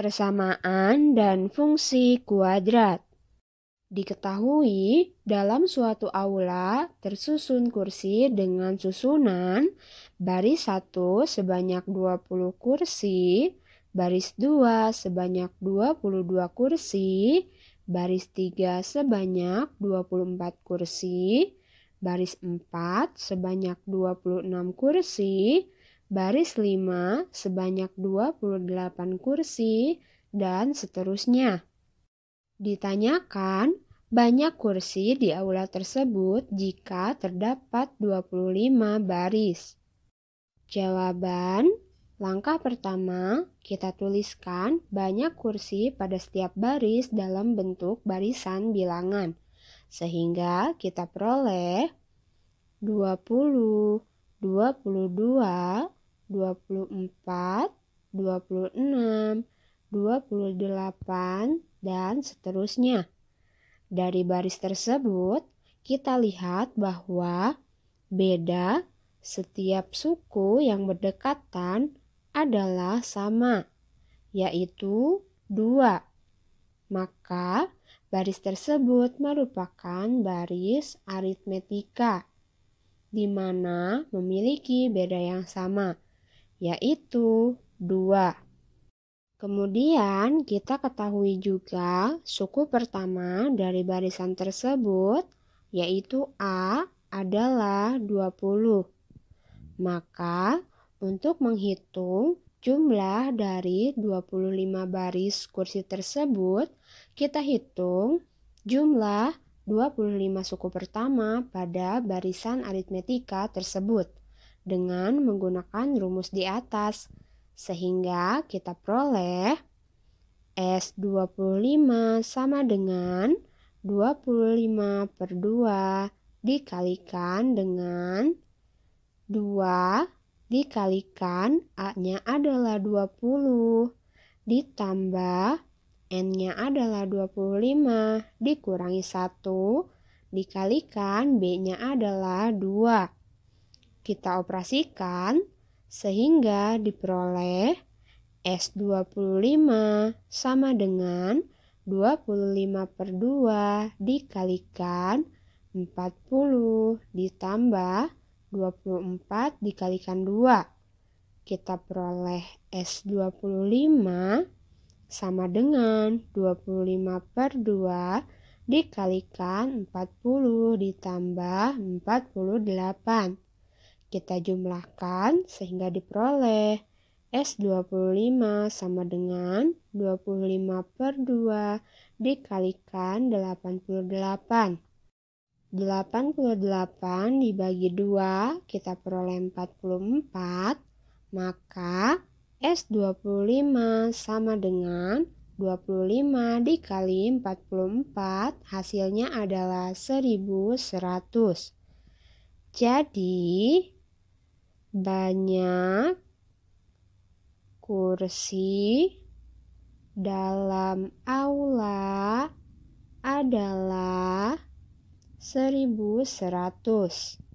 Persamaan dan fungsi kuadrat Diketahui dalam suatu aula tersusun kursi dengan susunan baris 1 sebanyak 20 kursi, baris 2 sebanyak 22 kursi, baris 3 sebanyak 24 kursi, baris 4 sebanyak 26 kursi, baris 5 sebanyak 28 kursi, dan seterusnya. Ditanyakan banyak kursi di aula tersebut jika terdapat 25 baris. Jawaban Langkah pertama, kita tuliskan banyak kursi pada setiap baris dalam bentuk barisan bilangan, sehingga kita peroleh 20, 22, 24, 26, 28, dan seterusnya. Dari baris tersebut, kita lihat bahwa beda setiap suku yang berdekatan adalah sama, yaitu dua. Maka, baris tersebut merupakan baris aritmetika, di mana memiliki beda yang sama yaitu 2. Kemudian kita ketahui juga suku pertama dari barisan tersebut yaitu A adalah 20. Maka untuk menghitung jumlah dari 25 baris kursi tersebut, kita hitung jumlah 25 suku pertama pada barisan aritmetika tersebut dengan menggunakan rumus di atas, sehingga kita peroleh S25 sama dengan 25 per 2 dikalikan dengan 2 dikalikan A-nya adalah 20 ditambah N-nya adalah 25 dikurangi 1 dikalikan B-nya adalah 2 kita operasikan sehingga diperoleh S25 sama dengan 25 per 2 dikalikan 40 ditambah 24 dikalikan 2. Kita peroleh S25 sama dengan 25 per 2 dikalikan 40 ditambah 48. Kita jumlahkan sehingga diperoleh S25 sama dengan 25 per 2 dikalikan 88. 88 dibagi 2 kita peroleh 44 maka S25 sama dengan 25 dikali 44 hasilnya adalah 1100. Jadi banyak kursi dalam aula adalah 1100.